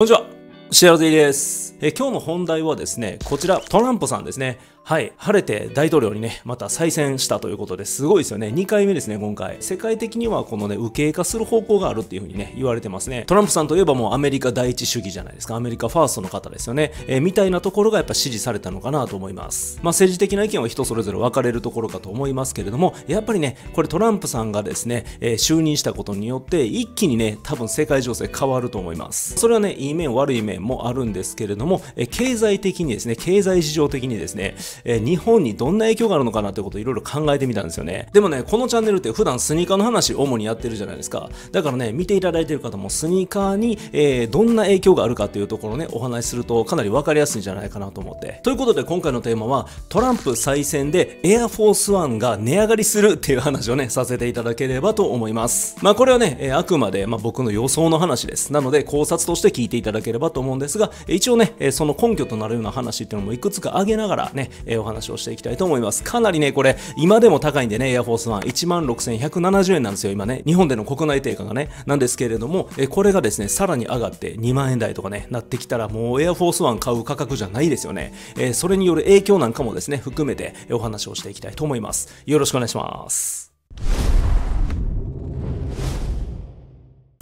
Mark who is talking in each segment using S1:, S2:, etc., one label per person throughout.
S1: こんにちは。シアロディですえ。今日の本題はですね、こちら、トランポさんですね。はい、晴れて大統領にね、また再選したということですごいですよね。2回目ですね、今回。世界的にはこのね、右傾化する方向があるっていうふうにね、言われてますね。トランプさんといえばもうアメリカ第一主義じゃないですか。アメリカファーストの方ですよね。えー、みたいなところがやっぱ支持されたのかなと思います。まあ政治的な意見は人それぞれ分かれるところかと思いますけれども、やっぱりね、これトランプさんがですね、えー、就任したことによって、一気にね、多分世界情勢変わると思います。それはね、いい面悪い面もあるんですけれども、えー、経済的にですね、経済事情的にですね、えー、日本にどんな影響があるのかなってことをいろいろ考えてみたんですよね。でもね、このチャンネルって普段スニーカーの話主にやってるじゃないですか。だからね、見ていただいてる方もスニーカーに、えー、どんな影響があるかっていうところね、お話しするとかなり分かりやすいんじゃないかなと思って。ということで今回のテーマは、トランプ再選でエアフォースワンが値上がりするっていう話をね、させていただければと思います。まあこれはね、えー、あくまで、まあ、僕の予想の話です。なので考察として聞いていただければと思うんですが、一応ね、その根拠となるような話っていうのもいくつか挙げながらね、えー、お話をしていきたいと思います。かなりね、これ、今でも高いんでね、エアフォースワン、16,170円なんですよ、今ね。日本での国内定価がね、なんですけれども、えー、これがですね、さらに上がって2万円台とかね、なってきたら、もうエアフォースワン買う価格じゃないですよね。えー、それによる影響なんかもですね、含めてお話をしていきたいと思います。よろしくお願いします。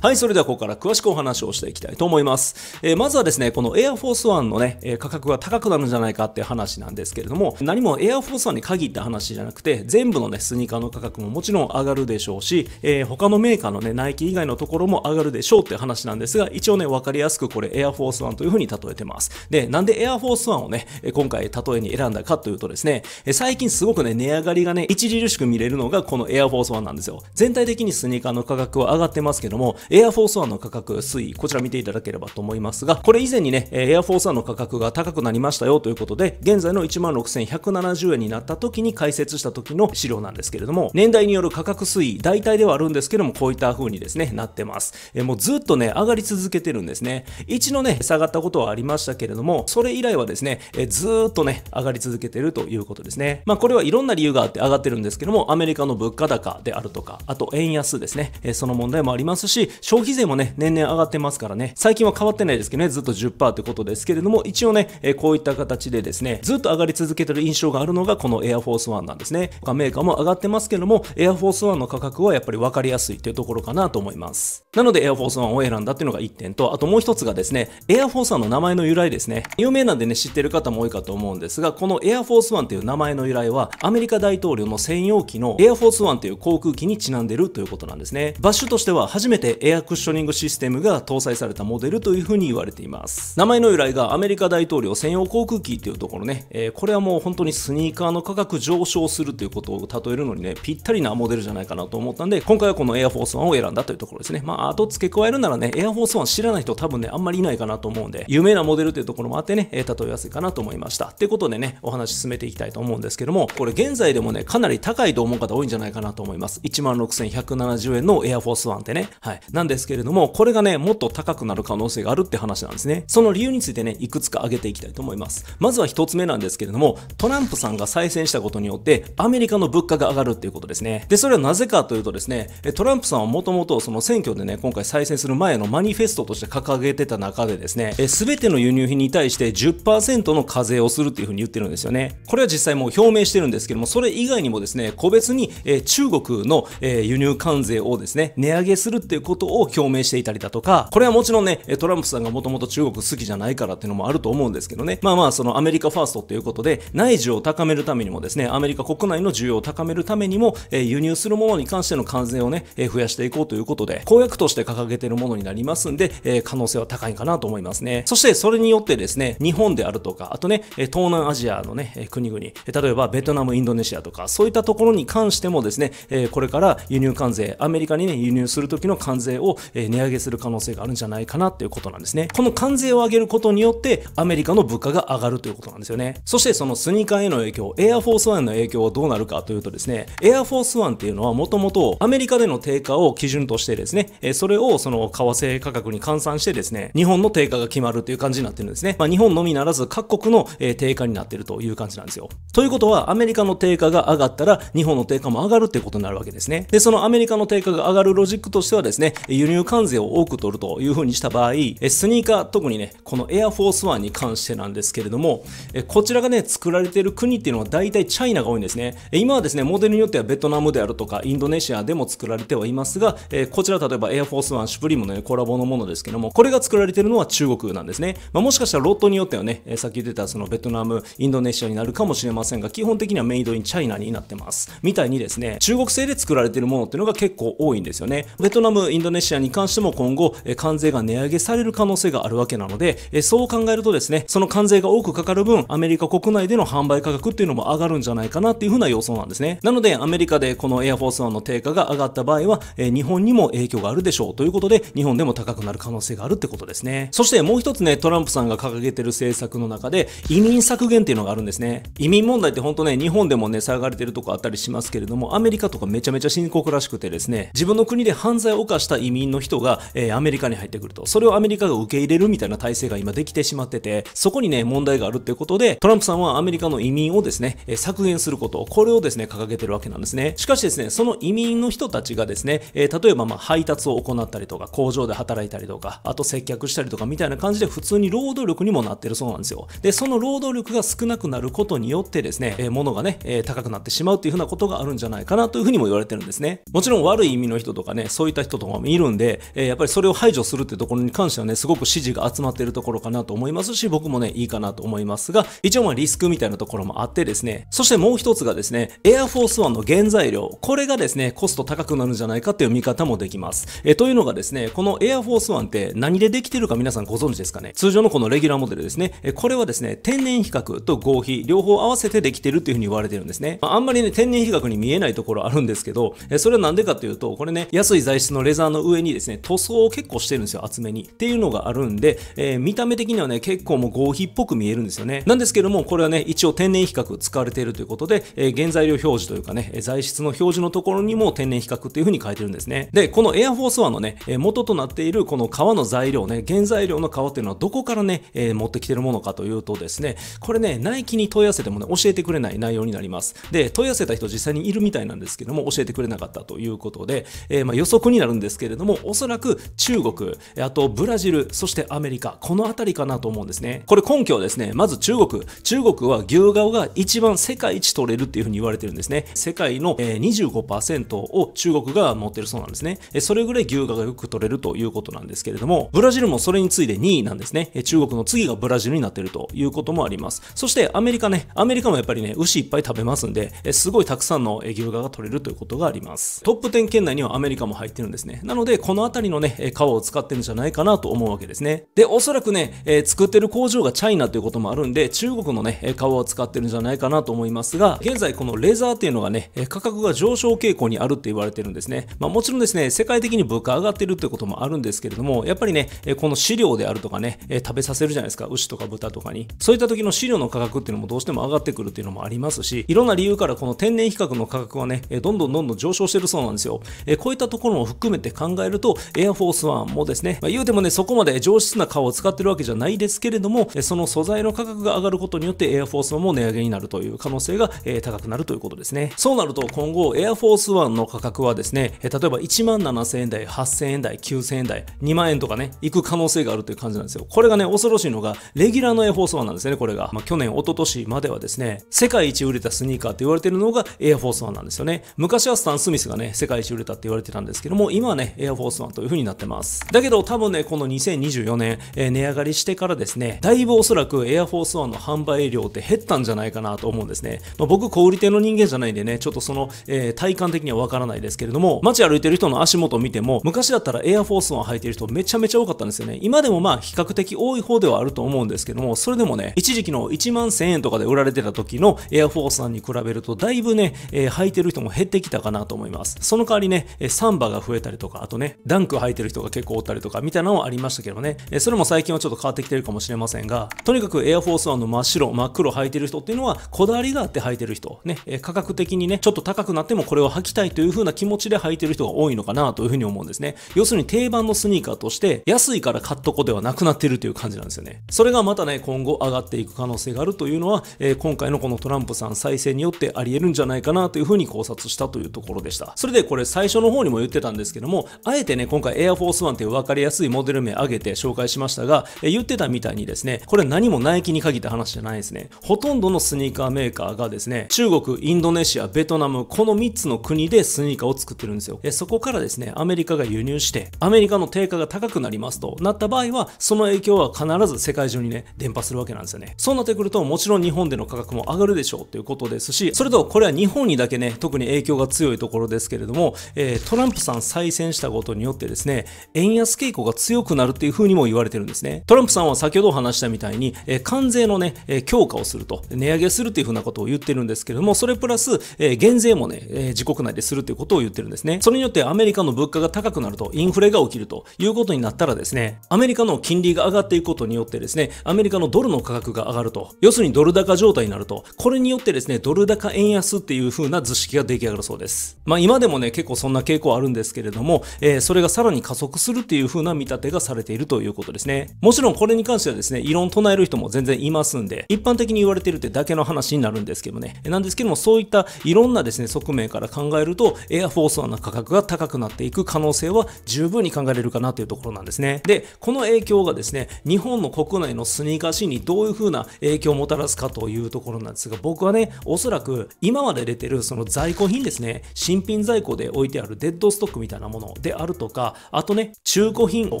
S1: はい、それではここから詳しくお話をしていきたいと思います。えー、まずはですね、この Air Force One のね、え価格が高くなるんじゃないかっていう話なんですけれども、何も Air Force One に限った話じゃなくて、全部のね、スニーカーの価格ももちろん上がるでしょうし、えー、他のメーカーのね、ナイキ以外のところも上がるでしょうっていう話なんですが、一応ね、わかりやすくこれ Air Force One というふうに例えてます。で、なんで Air Force One をね、今回例えに選んだかというとですね、最近すごくね、値上がりがね、著しく見れるのがこの Air Force One なんですよ。全体的にスニーカーの価格は上がってますけども、エアフォースワンの価格推移、こちら見ていただければと思いますが、これ以前にね、エアフォースワンの価格が高くなりましたよということで、現在の16,170円になった時に解説した時の資料なんですけれども、年代による価格推移、大体ではあるんですけども、こういった風にですね、なってます。えもうずっとね、上がり続けてるんですね。一度ね、下がったことはありましたけれども、それ以来はですね、えずっとね、上がり続けてるということですね。まあこれはいろんな理由があって上がってるんですけども、アメリカの物価高であるとか、あと円安ですね、えその問題もありますし、消費税もね、年々上がってますからね、最近は変わってないですけどね、ずっと10%ってことですけれども、一応ね、えこういった形でですね、ずっと上がり続けてる印象があるのが、このエアフォースワンなんですね。他メーカーも上がってますけども、エアフォースワンの価格はやっぱり分かりやすいっていうところかなと思います。なので、エアフォースワンを選んだっていうのが1点と、あともう1つがですね、エアフォースワンの名前の由来ですね。有名なんでね、知ってる方も多いかと思うんですが、このエアフォースワンっていう名前の由来は、アメリカ大統領の専用機のエアフォースワンという航空機にちなんでるということなんですね。バッシュとしては初めてエアクッショニングシステムが搭載されたモデルというふうに言われています。名前の由来がアメリカ大統領専用航空機っていうところね、えー、これはもう本当にスニーカーの価格上昇するということを例えるのにね、ぴったりなモデルじゃないかなと思ったんで、今回はこのエアフォースワンを選んだというところですね。まあ、あと付け加えるならね、エアフォースワン知らない人多分ね、あんまりいないかなと思うんで、有名なモデルというところもあってね、えー、例えやすいかなと思いました。ってことでね、お話進めていきたいと思うんですけども、これ現在でもね、かなり高いと思う方多いんじゃないかなと思います。16,170円のエアフォースワンってね。はい。なんですけれども、これがね、もっと高くなる可能性があるって話なんですね。その理由についてね、いくつか挙げていきたいと思います。まずは1つ目なんですけれども、トランプさんが再選したことによって、アメリカの物価が上がるっていうことですね。で、それはなぜかというとですね、トランプさんはもともとその選挙でね、今回再選する前のマニフェストとして掲げてた中でですね、すべての輸入品に対して10%の課税をするっていうふうに言ってるんですよね。これは実際もう表明してるんですけども、それ以外にもですね、個別に中国の輸入関税をですね、値上げするっていうことことを表明していたりだとか、これはもちろんね、トランプさんがもともと中国好きじゃないからっていうのもあると思うんですけどね。まあまあ、そのアメリカファーストっていうことで、内需を高めるためにもですね、アメリカ国内の需要を高めるためにも、えー、輸入するものに関しての関税をね、えー、増やしていこうということで、公約として掲げているものになりますんで、えー、可能性は高いかなと思いますね。そして、それによってですね、日本であるとか、あとね、東南アジアのね、国々、例えばベトナム、インドネシアとか、そういったところに関してもですね、これから輸入関税、アメリカにね、輸入するときの関税税を値上げする可能性があるんじゃないかなっていうことなんですね。この関税を上げることによって、アメリカの物価が上がるということなんですよね。そしてそのスニーカーへの影響、エアフォースワンの影響はどうなるかというとですね、エアフォースワンっていうのはもともとアメリカでの低下を基準としてですね、それをその為替価格に換算してですね、日本の低下が決まるという感じになってるんですね。まあ、日本のみならず各国の低下になってるという感じなんですよ。ということは、アメリカの定価が上がったら、日本の定価も上がるっていうことになるわけですね。で、そのアメリカの定価が上がるロジックとしてはですね、輸入関税を多く取るという風にした場合、スニーカー、特にね、このエアフォースワンに関してなんですけれども、こちらがね、作られている国っていうのは大体チャイナが多いんですね。今はですね、モデルによってはベトナムであるとか、インドネシアでも作られてはいますが、こちら例えばエアフォースワン、シュプリームの、ね、コラボのものですけども、これが作られているのは中国なんですね。まあ、もしかしたらロットによってはね、さっき言ってたそのベトナム、インドネシアになるかもしれませんが、基本的にはメイドインチャイナになってます。みたいにですね、中国製で作られているものっていうのが結構多いんですよね。ベトナム、インドネシアに関しても今後、関税が値上げされる可能性があるわけなので、そう考えるとですね、その関税が多くかかる分、アメリカ国内での販売価格っていうのも上がるんじゃないかなっていう風な予想なんですね。なので、アメリカでこのエアフォースワンの低価が上がった場合は、日本にも影響があるでしょうということで、日本でも高くなる可能性があるってことですね。そしてもう一つね、トランプさんが掲げてる政策の中で、移民削減っていうのがあるんですね。移民問題って本当ね、日本でもね、騒がれてるとこあったりしますけれども、アメリカとかめちゃめちゃ深刻らしくてですね、自分の国で犯罪を犯した移民の人が、えー、アメリカに入ってくると。それをアメリカが受け入れるみたいな体制が今できてしまってて、そこにね、問題があるっていうことで、トランプさんはアメリカの移民をですね、え削減すること、これをですね、掲げてるわけなんですね。しかしですね、その移民の人たちがですね、え例えばま配達を行ったりとか、工場で働いたりとか、あと接客したりとかみたいな感じで普通に労働力にもなってるそうなんですよ。で、その労働力が少なくなることによってですね、え物がね、え高くなってしまうっていうふうなことがあるんじゃないかなというふうにも言われてるんですね。もちろん悪い意味の人とかね、そういった人とかもいるんで、えやっぱりそれを排除するってところに関してはね、すごく支持が集まっているところかなと思いますし、僕もね、いいかなと思いますが、一応まあリスクみたいなところもあってですね、そしてもう一つがですね、エアフォースワンの原材料、これがですね、コスト高くなるんじゃないかっていう見方もできます。えというのがですね、このエアフォースワンって何でできてるか皆さんご存知ですかね通常のこのレギュラーモデルですね、えこれはですね、天然比較と合皮、両方合わせてできてるっていうふうに言われてるんですね。まあ、あんまりね、天然比較に見えないところあるんですけど、えそれはなんでかっていうと、これね、安い材質のレザーの上にですね、塗装を結構してるんですよ、厚めに。っていうのがあるんで、えー、見た目的にはね、結構もう合皮っぽく見えるんですよね。なんですけども、これはね、一応天然比較使われているということで、えー、原材料表示というかね、材質の表示のところにも天然比較っていう風に書いてるんですね。で、このエアフォースワンのね、元となっているこの革の材料ね、原材料の革っていうのはどこからね、えー、持ってきてるものかというとですね、これね、ナイキに問い合わせてもね、教えてくれない内容になります。で、問い合わせた人実際にいるみたいなんですけども、教えてくれなかったということで、えー、まあ予測になるんですけどけれども、おそらく中国、あとブラジル、そしてアメリカ、この辺りかなと思うんですね。これ根拠はですね、まず中国。中国は牛顔が一番世界一取れるっていうふうに言われてるんですね。世界の25%を中国が持ってるそうなんですね。それぐらい牛顔がよく取れるということなんですけれども、ブラジルもそれに次いで2位なんですね。中国の次がブラジルになってるということもあります。そしてアメリカね、アメリカもやっぱりね、牛いっぱい食べますんで、すごいたくさんの牛顔が取れるということがあります。トップ10圏内にはアメリカも入ってるんですね。なので、この辺りのね、革を使ってるんじゃないかなと思うわけですね。で、おそらくね、えー、作ってる工場がチャイナということもあるんで、中国のね、革を使ってるんじゃないかなと思いますが、現在このレザーっていうのがね、価格が上昇傾向にあるって言われてるんですね。まあもちろんですね、世界的に物価上がってるってこともあるんですけれども、やっぱりね、この飼料であるとかね、食べさせるじゃないですか、牛とか豚とかに。そういった時の飼料の価格っていうのもどうしても上がってくるっていうのもありますし、いろんな理由からこの天然比較の価格はね、どんどんどんどん上昇してるそうなんですよ。こういったところも含めて考考えると、エアフォースワンもですね、まあ、言うてもね、そこまで上質な革を使ってるわけじゃないですけれども、その素材の価格が上がることによって、エアフォースワンも値上げになるという可能性が、えー、高くなるということですね。そうなると、今後、エアフォースワンの価格はですね、例えば1万7000円台、8000円台、9000円台、2万円とかね、行く可能性があるという感じなんですよ。これがね、恐ろしいのが、レギュラーのエアフォースワンなんですね、これが。まあ、去年、一昨年まではですね、世界一売れたスニーカーって言われてるのがエアフォースワンなんですよね。昔はスタン・スミスがね、世界一売れたって言われてたんですけども、今はね、エアフォースワンという風になってます。だけど多分ね、この2024年、えー、値上がりしてからですね、だいぶおそらくエアフォースワンの販売量って減ったんじゃないかなと思うんですね。まあ、僕、小売店の人間じゃないんでね、ちょっとその、えー、体感的にはわからないですけれども、街歩いてる人の足元を見ても、昔だったらエアフォースワン履いてる人めちゃめちゃ多かったんですよね。今でもまあ比較的多い方ではあると思うんですけども、それでもね、一時期の1万1000円とかで売られてた時のエアフォースワンに比べると、だいぶね、えー、履いてる人も減ってきたかなと思います。その代わりね、サンバが増えたりとか、あとね、ダンク履いてる人が結構おったりとか、みたいなのはありましたけどね、えそれも最近はちょっと変わってきてるかもしれませんが、とにかくエアフォースワンの真っ白、真っ黒履いてる人っていうのは、こだわりがあって履いてる人、ね、え価格的にね、ちょっと高くなってもこれを履きたいという風な気持ちで履いてる人が多いのかなという風に思うんですね。要するに定番のスニーカーとして、安いから買っとこではなくなってるという感じなんですよね。それがまたね、今後上がっていく可能性があるというのは、えー、今回のこのトランプさん再生によってあり得るんじゃないかなという風に考察したというところでした。それでこれ最初の方にも言ってたんですけども、あえてね、今回 Air Force One という分かりやすいモデル名挙げて紹介しましたが、え言ってたみたいにですね、これ何もナイキに限った話じゃないですね。ほとんどのスニーカーメーカーがですね、中国、インドネシア、ベトナム、この3つの国でスニーカーを作ってるんですよ。えそこからですね、アメリカが輸入して、アメリカの定価が高くなりますとなった場合は、その影響は必ず世界中にね、伝播するわけなんですよね。そうなってくると、もちろん日本での価格も上がるでしょうということですし、それとこれは日本にだけね、特に影響が強いところですけれども、えー、トランプさん再選したしたことによってですね、円安傾向が強くなるっていうふうにも言われてるんですね。トランプさんは先ほど話したみたいに、え関税のね、え強化をすると、値上げするっていうふうなことを言ってるんですけれども、それプラス、え減税もね、え自国内でするっていうことを言ってるんですね。それによってアメリカの物価が高くなると、インフレが起きるということになったらですね、アメリカの金利が上がっていくことによってですね、アメリカのドルの価格が上がると、要するにドル高状態になると、これによってですね、ドル高円安っていう風な図式が出来上がるそうです。まあ今でもね、結構そんな傾向あるんですけれども、えー、それがさらに加速するっていう風な見立てがされているということですね。もちろんこれに関してはですね、異論唱える人も全然いますんで、一般的に言われてるってだけの話になるんですけどね。なんですけども、そういったいろんなですね、側面から考えると、エアフォースワンの価格が高くなっていく可能性は十分に考えれるかなというところなんですね。で、この影響がですね、日本の国内のスニーカーシーンにどういう風な影響をもたらすかというところなんですが、僕はね、おそらく今まで出てるその在庫品ですね、新品在庫で置いてあるデッドストックみたいなものであるとか、あとね、中古品を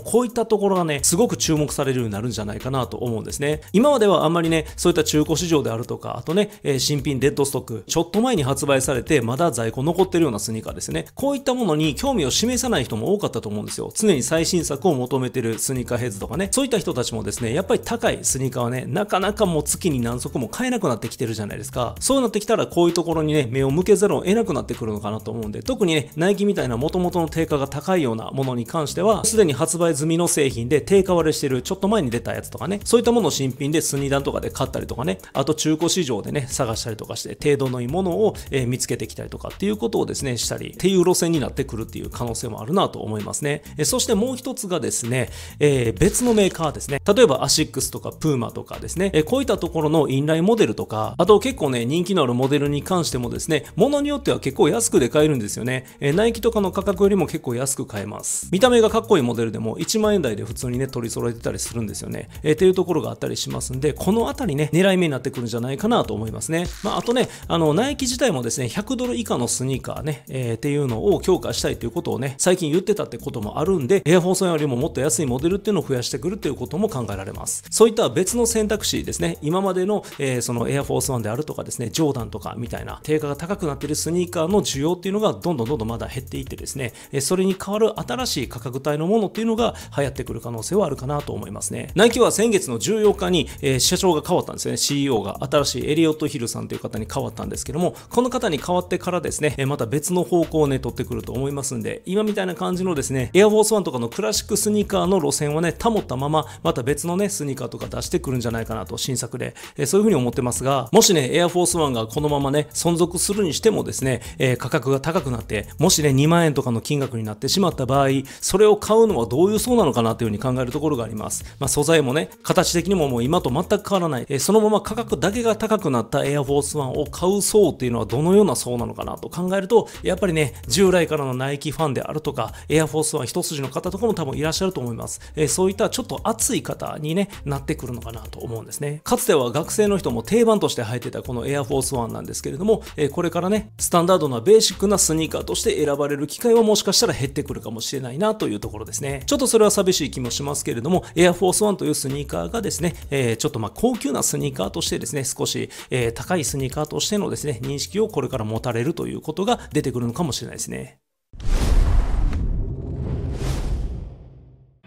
S1: こういったところがね、すごく注目されるようになるんじゃないかなと思うんですね。今まではあんまりね、そういった中古市場であるとか、あとね、え新品デッドストック、ちょっと前に発売されて、まだ在庫残ってるようなスニーカーですね。こういったものに興味を示さない人も多かったと思うんですよ。常に最新作を求めてるスニーカーヘッズとかね、そういった人たちもですね、やっぱり高いスニーカーはね、なかなかもう月に何足も買えなくなってきてるじゃないですか。そうなってきたら、こういうところにね、目を向けざるを得なくなってくるのかなと思うんで、特にね、ナイキみたいな元々の価が高いようなものに関しては、すでに発売済みの製品で定価割れしてる、ちょっと前に出たやつとかね、そういったものを新品でスニーダンとかで買ったりとかね、あと中古市場でね、探したりとかして、程度のいいものを、え見つけてきたりとかっていうことをですね、したり、っていう路線になってくるっていう可能性もあるなと思いますね。えそしてもう一つがですね、えー、別のメーカーですね。例えばアシックスとかプーマとかですね、えこういったところのインラインモデルとか、あと結構ね、人気のあるモデルに関してもですね、ものによっては結構安くで買えるんですよね。えナイキとかの価格よりも結構安く買えます。見た目がかっこいいモデルでも1万円台で普通にね、取り揃えてたりするんですよね。えっていうところがあったりしますんで、この辺りね、狙い目になってくるんじゃないかなと思いますね。まあ、あとね、あの、ナイキ自体もですね、100ドル以下のスニーカーね、えー、っていうのを強化したいということをね、最近言ってたってこともあるんで、エアフォースよりももっと安いモデルっていうのを増やしてくるっていうことも考えられます。そういった別の選択肢ですね、今までの、えー、そのエアフォースワンであるとかですね、ジョーダンとかみたいな、定価が高くなってるスニーカーの需要っていうのがどんどんどんどんまだ減っていってですね、それれに代わる新しい価格帯のものっていうのが流行ってくる可能性はあるかなと思いますね。ナイキは先月の14日に、えー、社長が変わったんですね。CEO が新しいエリオット・ヒルさんという方に変わったんですけども、この方に変わってからですね、えー、また別の方向をね、取ってくると思いますんで、今みたいな感じのですね、エアフォースワンとかのクラシックスニーカーの路線をね、保ったまま、また別のね、スニーカーとか出してくるんじゃないかなと、新作で、えー、そういうふうに思ってますが、もしね、エアフォースワンがこのままね、存続するにしてもですね、えー、価格が高くなって、もしね、2万円とかの金額になってなってしまった場合、それを買うのはどういう層なのかなというふうに考えるところがあります。まあ、素材もね、形的にももう今と全く変わらない、えそのまま価格だけが高くなったエアフォースワンを買う層っていうのはどのような層なのかなと考えると、やっぱりね、従来からのナイキファンであるとか、エアフォースワン一筋の方とかも多分いらっしゃると思います。えそういったちょっと熱い方にね、なってくるのかなと思うんですね。かつては学生の人も定番として履いてたこのエアフォースワンなんですけれども、えこれからね、スタンダードなベーシックなスニーカーとして選ばれる機会はもしかしたら減減ってくるかもしれないなというところですね。ちょっとそれは寂しい気もしますけれども、エアフォースワンというスニーカーがですね、えちょっとま高級なスニーカーとしてですね、少し、え高いスニーカーとしてのですね、認識をこれから持たれるということが出てくるのかもしれないですね。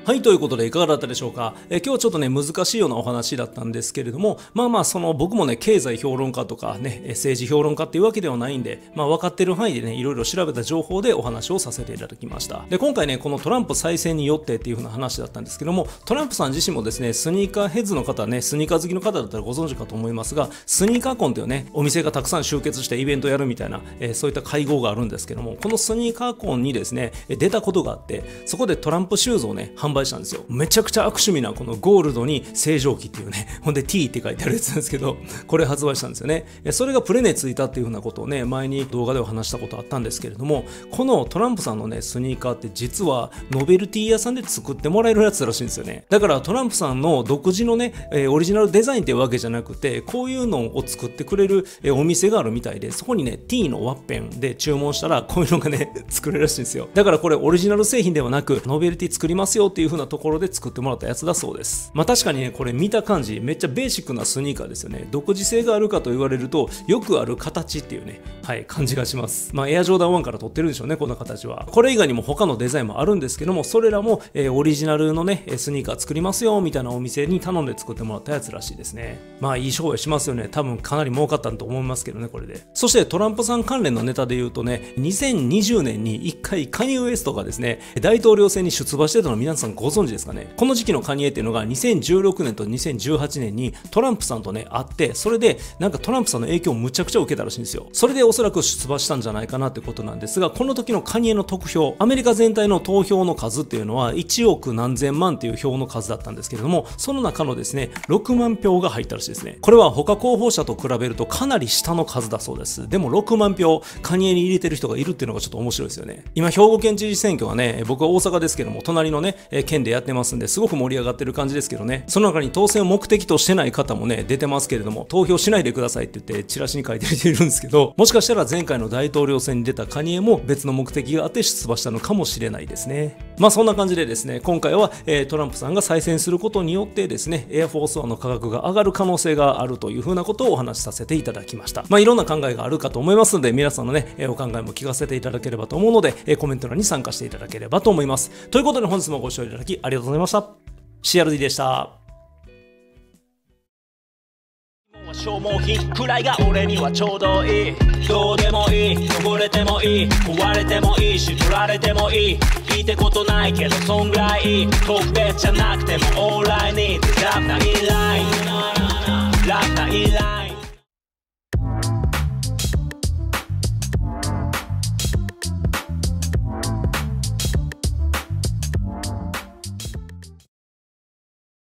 S1: はいということでいかがだったでしょうか、え今日ちょっとね難しいようなお話だったんですけれどもまあまあその僕もね経済評論家とかね政治評論家っていうわけではないんでまあ分かってる範囲でねいろいろ調べた情報でお話をさせていただきましたで今回ねこのトランプ再選によってっていう風な話だったんですけどもトランプさん自身もですねスニーカーヘッズの方ねスニーカー好きの方だったらご存知かと思いますがスニーカーコンっていうねお店がたくさん集結してイベントやるみたいな、えー、そういった会合があるんですけどもこのスニーカーコンにですね出たことがあってそこでトランプシューズをね販売売したんですよ。めちゃくちゃ悪趣味なこのゴールドに清浄機っていうね、ほんで T って書いてあるやつなんですけど、これ発売したんですよね。それがプレネついたっていうふうなことをね、前に動画では話したことあったんですけれども、このトランプさんのね、スニーカーって実はノベルティ屋さんで作ってもらえるやつらしいんですよね。だからトランプさんの独自のね、えオリジナルデザインっていうわけじゃなくて、こういうのを作ってくれる、えお店があるみたいで、そこにね、T のワッペンで注文したら、こういうのがね、作れるらしいんですよ。だからこれオリジナル製品ではなく、ノベルティ作りますよっていういう風なところで作ってもらったやつだそうです。まあ確かにね、これ見た感じ、めっちゃベーシックなスニーカーですよね。独自性があるかと言われると、よくある形っていうね、はい、感じがします。まあエアジョーダン1から撮ってるんでしょうね、こんな形は。これ以外にも他のデザインもあるんですけども、それらも、えー、オリジナルのね、スニーカー作りますよ、みたいなお店に頼んで作ってもらったやつらしいですね。まあいい商売しますよね。多分かなり儲かったんと思いますけどね、これで。そしてトランプさん関連のネタで言うとね、2020年に1回カニウエストがですね、大統領選に出馬してたの皆さんさんご存知ですかねこの時期のカニエっていうのが2016年と2018年にトランプさんとね、会って、それでなんかトランプさんの影響をむちゃくちゃ受けたらしいんですよ。それでおそらく出馬したんじゃないかなってことなんですが、この時のカニエの得票、アメリカ全体の投票の数っていうのは1億何千万っていう票の数だったんですけれども、その中のですね、6万票が入ったらしいですね。これは他候補者と比べるとかなり下の数だそうです。でも6万票、カニエに入れてる人がいるっていうのがちょっと面白いですよね。今、兵庫県知事選挙はね、僕は大阪ですけども、隣のね、え県でやってますんですごく盛り上がってる感じですけどねその中に当選を目的としてない方もね出てますけれども投票しないでくださいって言ってチラシに書いているんですけどもしかしたら前回の大統領選に出たカニエも別の目的があって出馬したのかもしれないですねまあそんな感じでですね今回は、えトランプさんが再選することによってですねエアフォースワンの価格が上がる可能性があるというふうなことをお話しさせていただきましたまあいろんな考えがあるかと思いますので皆さんのね、えお考えも聞かせていただければと思うので、えコメント欄に参加していただければと思いますということで本日もご視聴いただきありがとうございました。CRD でした。消耗品くらいが俺にはちょうどいいどうでもいい汚れてもいい壊れてもいいし取られてもいい聞いたことないけどそんぐらいいい特別じゃなくてもオーライにラフなインラインラフなインライン